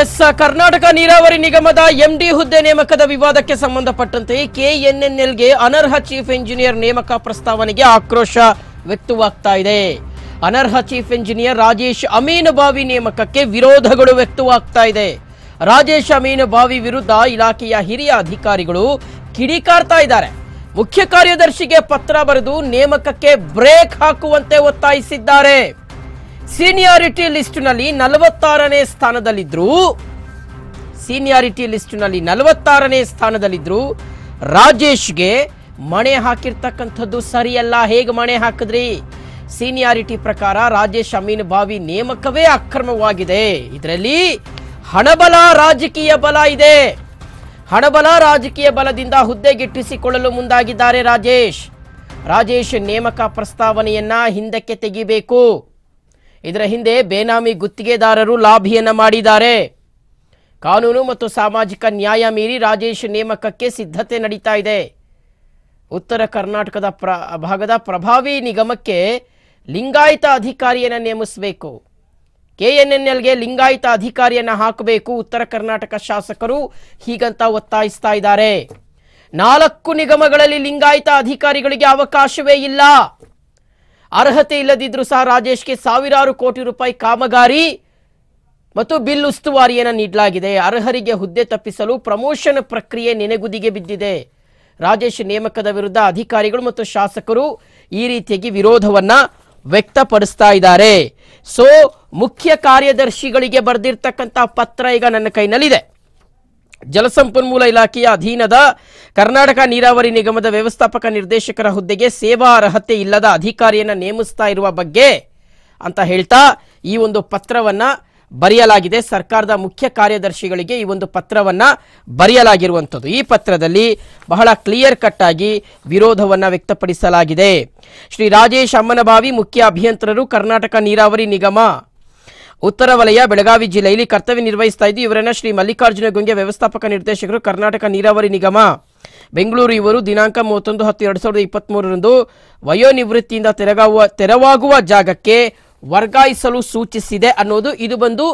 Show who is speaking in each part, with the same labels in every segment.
Speaker 1: S Karnataka ನೀರಾವರಿ ನಿಗಮದ MD ಹುದ್ದೆ ನೇಮಕದ ವಿವಾದಕ್ಕೆ ಸಂಬಂಧಪಟ್ಟಂತೆ ಕೆಎನ್ಎನ್ಎಲ್ಗೆ ಅನರ್ಹ ಚೀಫ್ ಎಂಜಿನಿಯರ್ ನೇಮಕ ಪ್ರಸ್ತಾವನೆಗೆ ಆಕ್ರೋಶ ವ್ಯಕ್ತವಾಗ್ತಾ ಇದೆ ಅನರ್ಹ ಚೀಫ್ ಎಂಜಿನಿಯರ್ ರಾಜೇಶ್ ಅಮೀನುಬಾವಿ ನೇಮಕಕ್ಕೆ ವಿರೋಧಗಳು ವ್ಯಕ್ತವಾಗ್ತಾ ಇದೆ ರಾಜೇಶ್ ಅಮೀನುಬಾವಿ ವಿರುದ್ಧ ಇಲಾಖೆಯ ಹಿರಿಯ ಅಧಿಕಾರಿಗಳು ಕಿಡಿಕಾರ್ತಾ ಇದ್ದಾರೆ ಮುಖ್ಯ ಕಾರ್ಯದರ್ಶಿಗೆ ಪತ್ರ ಬರೆದು ನೇಮಕಕ್ಕೆ ಬ್ರೇಕ್ ಹಾಕುವಂತೆ ಒತ್ತಾಯಿಸಿದ್ದಾರೆ ಸೀನಿಯಾರಿಟಿ ಲಿಸ್ಟ್ನಲ್ಲಿ ನಲವತ್ತಾರನೇ ಸ್ಥಾನದಲ್ಲಿದ್ದರು ಸೀನಿಯಾರಿಟಿ ಲಿಸ್ಟ್ನಲ್ಲಿ ನಲವತ್ತಾರನೇ ಸ್ಥಾನದಲ್ಲಿದ್ದರು ರಾಜೇಶ್ಗೆ ಮಣೆ ಹಾಕಿರ್ತಕ್ಕಂಥದ್ದು ಸರಿಯಲ್ಲ ಹೇಗೆ ಮಣೆ ಹಾಕಿದ್ರಿ ಸೀನಿಯಾರಿಟಿ ಪ್ರಕಾರ ರಾಜೇಶ್ ಅಮೀನ್ ಬಾವಿ ನೇಮಕವೇ ಅಕ್ರಮವಾಗಿದೆ ಇದರಲ್ಲಿ ಹಣಬಲ ರಾಜಕೀಯ ಬಲ ಇದೆ ಹಣಬಲ ರಾಜಕೀಯ ಬಲದಿಂದ ಹುದ್ದೆಗಿಟ್ಟಿಸಿಕೊಳ್ಳಲು ಮುಂದಾಗಿದ್ದಾರೆ ರಾಜೇಶ್ ರಾಜೇಶ್ ನೇಮಕ ಪ್ರಸ್ತಾವನೆಯನ್ನ ಹಿಂದಕ್ಕೆ ತೆಗಿಬೇಕು ಇದರ ಹಿಂದೆ ಬೇನಾಮಿ ಗುತ್ತಿಗೆದಾರರು ಲಾಭಿಯನ್ನು ಮಾಡಿದ್ದಾರೆ ಕಾನೂನು ಮತ್ತು ಸಾಮಾಜಿಕ ನ್ಯಾಯ ಮೀರಿ ರಾಜೇಶ್ ನೇಮಕಕ್ಕೆ ಸಿದ್ಧತೆ ನಡೀತಾ ಇದೆ ಉತ್ತರ ಕರ್ನಾಟಕದ ಪ್ರ ಭಾಗದ ಪ್ರಭಾವಿ ನಿಗಮಕ್ಕೆ ಲಿಂಗಾಯತ ಅಧಿಕಾರಿಯನ್ನು ನೇಮಿಸಬೇಕು ಕೆಎನ್ಎನ್ಎಲ್ಗೆ ಲಿಂಗಾಯತ ಅಧಿಕಾರಿಯನ್ನು ಹಾಕಬೇಕು ಉತ್ತರ ಕರ್ನಾಟಕ ಶಾಸಕರು ಹೀಗಂತ ಒತ್ತಾಯಿಸ್ತಾ ಇದ್ದಾರೆ ನಾಲ್ಕು ನಿಗಮಗಳಲ್ಲಿ ಲಿಂಗಾಯತ ಅಧಿಕಾರಿಗಳಿಗೆ ಅವಕಾಶವೇ ಇಲ್ಲ ಅರ್ಹತೆ ಇಲ್ಲದಿದ್ರು ಸಹ ರಾಜೇಶ್ಗೆ ಸಾವಿರಾರು ಕೋಟಿ ರೂಪಾಯಿ ಕಾಮಗಾರಿ ಮತ್ತು ಬಿಲ್ ಉಸ್ತುವಾರಿಯನ್ನು ನೀಡಲಾಗಿದೆ ಅರ್ಹರಿಗೆ ಹುದ್ದೆ ತಪ್ಪಿಸಲು ಪ್ರಮೋಷನ್ ಪ್ರಕ್ರಿಯೆ ನೆನೆಗುದಿಗೆ ಬಿದ್ದಿದೆ ರಾಜೇಶ್ ನೇಮಕದ ವಿರುದ್ಧ ಅಧಿಕಾರಿಗಳು ಮತ್ತು ಶಾಸಕರು ಈ ರೀತಿಯಾಗಿ ವಿರೋಧವನ್ನ ವ್ಯಕ್ತಪಡಿಸ್ತಾ ಇದ್ದಾರೆ ಸೊ ಮುಖ್ಯ ಕಾರ್ಯದರ್ಶಿಗಳಿಗೆ ಬರೆದಿರ್ತಕ್ಕಂಥ ಪತ್ರ ಈಗ ನನ್ನ ಕೈನಲ್ಲಿದೆ ಜಲಸಂಪನ್ಮೂಲ ಇಲಾಖೆಯ ಅಧೀನದ ಕರ್ನಾಟಕ ನೀರಾವರಿ ನಿಗಮದ ವ್ಯವಸ್ಥಾಪಕ ನಿರ್ದೇಶಕರ ಹುದ್ದೆಗೆ ಸೇವಾ ಅರ್ಹತೆ ಇಲ್ಲದ ಅಧಿಕಾರಿಯನ್ನು ನೇಮಿಸ್ತಾ ಇರುವ ಬಗ್ಗೆ ಅಂತ ಹೇಳ್ತಾ ಈ ಒಂದು ಪತ್ರವನ್ನು ಬರೆಯಲಾಗಿದೆ ಸರ್ಕಾರದ ಮುಖ್ಯ ಕಾರ್ಯದರ್ಶಿಗಳಿಗೆ ಈ ಒಂದು ಪತ್ರವನ್ನು ಬರೆಯಲಾಗಿರುವಂಥದ್ದು ಈ ಪತ್ರದಲ್ಲಿ ಬಹಳ ಕ್ಲಿಯರ್ ಕಟ್ ಆಗಿ ವಿರೋಧವನ್ನು ವ್ಯಕ್ತಪಡಿಸಲಾಗಿದೆ ಶ್ರೀ ರಾಜೇಶ್ ಅಮ್ಮನಬಾವಿ ಮುಖ್ಯ ಅಭಿಯಂತರರು ಕರ್ನಾಟಕ ನೀರಾವರಿ ನಿಗಮ ಉತ್ತರ ವಲಯ ಬೆಳಗಾವಿ ಜಿಲ್ಲೆಯಲ್ಲಿ ಕರ್ತವ್ಯ ನಿರ್ವಹಿಸ್ತಾ ಇದ್ದು ಇವರನ್ನ ಶ್ರೀ ಮಲ್ಲಿಕಾರ್ಜುನ ಗುಂಗೆ ವ್ಯವಸ್ಥಾಪಕ ನಿರ್ದೇಶಕರು ಕರ್ನಾಟಕ ನೀರಾವರಿ ನಿಗಮ ಬೆಂಗಳೂರು ಇವರು ದಿನಾಂಕ ಮೂವತ್ತೊಂದು ಹತ್ತು ಎರಡು ಸಾವಿರದ ಇಪ್ಪತ್ತ್ಮೂರರಂದು ವಯೋನಿವೃತ್ತಿಯಿಂದ ತೆರಗಾವ ತೆರವಾಗುವ ಜಾಗಕ್ಕೆ ವರ್ಗಾಯಿಸಲು ಸೂಚಿಸಿದೆ ಅನ್ನೋದು ಇದು ಬಂದು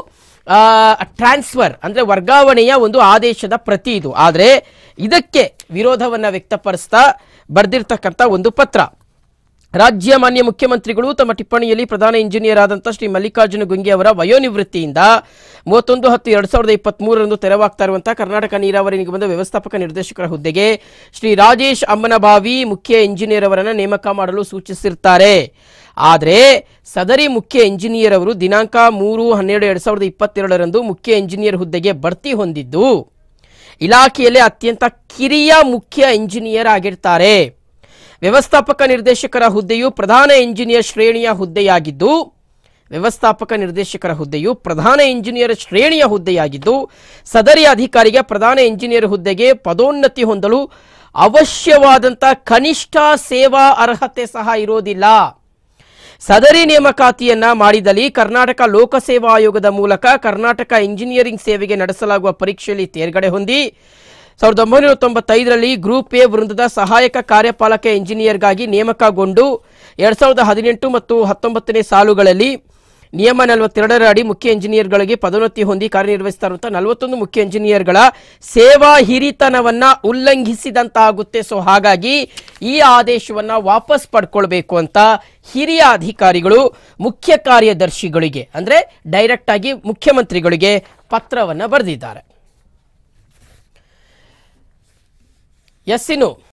Speaker 1: ಟ್ರಾನ್ಸ್ಫರ್ ಅಂದರೆ ವರ್ಗಾವಣೆಯ ಒಂದು ಆದೇಶದ ಪ್ರತಿ ಇದು ಆದರೆ ಇದಕ್ಕೆ ವಿರೋಧವನ್ನು ವ್ಯಕ್ತಪಡಿಸ್ತಾ ಬರೆದಿರ್ತಕ್ಕಂಥ ಒಂದು ಪತ್ರ ರಾಜ್ಯ ಮಾನ್ಯ ಮುಖ್ಯಮಂತ್ರಿಗಳು ತಮ್ಮ ಟಿಪ್ಪಣಿಯಲ್ಲಿ ಪ್ರಧಾನ ಇಂಜಿನಿಯರ್ ಆದಂತಹ ಶ್ರೀ ಮಲ್ಲಿಕಾರ್ಜುನ ಗುಂಗೆ ಅವರ ವಯೋನಿವೃತ್ತಿಯಿಂದ ಮೂವತ್ತೊಂದು ಹತ್ತು ಎರಡು ಸಾವಿರದ ಮೂರರಂದು ತೆರವಾಗ್ತಾ ಇರುವಂತಹ ಕರ್ನಾಟಕ ನೀರಾವರಿ ನಿಗಮದ ವ್ಯವಸ್ಥಾಪಕ ನಿರ್ದೇಶಕರ ಹುದ್ದೆಗೆ ಶ್ರೀ ರಾಜೇಶ್ ಅಮ್ಮನಭಾವಿ ಮುಖ್ಯ ಇಂಜಿನಿಯರ್ ಅವರನ್ನು ನೇಮಕ ಮಾಡಲು ಸೂಚಿಸಿರ್ತಾರೆ ಆದರೆ ಸದರಿ ಮುಖ್ಯ ಇಂಜಿನಿಯರ್ ಅವರು ದಿನಾಂಕ ಮೂರು ಹನ್ನೆರಡು ಎರಡು ಸಾವಿರದ ಇಪ್ಪತ್ತೆರಡರಂದು ಮುಖ್ಯ ಇಂಜಿನಿಯರ್ ಹುದ್ದೆಗೆ ಬಡ್ತಿ ಹೊಂದಿದ್ದು ಇಲಾಖೆಯಲ್ಲೇ ಅತ್ಯಂತ ಕಿರಿಯ ಮುಖ್ಯ ಇಂಜಿನಿಯರ್ ಆಗಿರ್ತಾರೆ ವ್ಯವಸ್ಥಾಪಕ ನಿರ್ದೇಶಕರ ಹುದ್ದೆಯು ಪ್ರಧಾನ ಇಂಜಿನಿಯರ್ ಶ್ರೇಣಿಯ ಹುದ್ದೆಯಾಗಿದ್ದು ವ್ಯವಸ್ಥಾಪಕ ನಿರ್ದೇಶಕರ ಹುದ್ದೆಯು ಪ್ರಧಾನ ಇಂಜಿನಿಯರ್ ಶ್ರೇಣಿಯ ಹುದ್ದೆಯಾಗಿದ್ದು ಸದರಿ ಅಧಿಕಾರಿಗೆ ಪ್ರಧಾನ ಇಂಜಿನಿಯರ್ ಹುದ್ದೆಗೆ ಪದೋನ್ನತಿ ಹೊಂದಲು ಅವಶ್ಯವಾದಂಥ ಕನಿಷ್ಠ ಸೇವಾ ಅರ್ಹತೆ ಸಹ ಇರೋದಿಲ್ಲ ಸದರಿ ನೇಮಕಾತಿಯನ್ನ ಮಾಡಿದಲ್ಲಿ ಕರ್ನಾಟಕ ಲೋಕಸೇವಾ ಆಯೋಗದ ಮೂಲಕ ಕರ್ನಾಟಕ ಇಂಜಿನಿಯರಿಂಗ್ ಸೇವೆಗೆ ನಡೆಸಲಾಗುವ ಪರೀಕ್ಷೆಯಲ್ಲಿ ತೇರ್ಗಡೆ ಹೊಂದಿ ಸಾವಿರದ ಒಂಬೈನೂರ ತೊಂಬತ್ತೈದರಲ್ಲಿ ಗ್ರೂಪ್ ಎ ವೃಂದದ ಸಹಾಯಕ ಕಾರ್ಯಪಾಲಕ ಇಂಜಿನಿಯರ್ಗಾಗಿ ನೇಮಕಗೊಂಡು ಎರಡ್ ಸಾವಿರದ ಹದಿನೆಂಟು ಮತ್ತು ಹತ್ತೊಂಬತ್ತನೇ ಸಾಲುಗಳಲ್ಲಿ ನಿಯಮ ನಲವತ್ತೆರಡರ ಅಡಿ ಮುಖ್ಯ ಇಂಜಿನಿಯರ್ಗಳಿಗೆ ಪದೋನ್ನತಿ ಹೊಂದಿ ಕಾರ್ಯನಿರ್ವಹಿಸ್ತಾ ನಲವತ್ತೊಂದು ಮುಖ್ಯ ಇಂಜಿನಿಯರ್ಗಳ ಸೇವಾ ಹಿರಿತನವನ್ನ ಉಲ್ಲಂಘಿಸಿದಂತಾಗುತ್ತೆ ಸೊ ಹಾಗಾಗಿ ಈ ಆದೇಶವನ್ನ ವಾಪಸ್ ಪಡ್ಕೊಳ್ಬೇಕು ಅಂತ ಹಿರಿಯ ಅಧಿಕಾರಿಗಳು ಮುಖ್ಯ ಕಾರ್ಯದರ್ಶಿಗಳಿಗೆ ಅಂದ್ರೆ ಡೈರೆಕ್ಟ್ ಆಗಿ ಮುಖ್ಯಮಂತ್ರಿಗಳಿಗೆ ಪತ್ರವನ್ನ ಬರೆದಿದ್ದಾರೆ Yes, you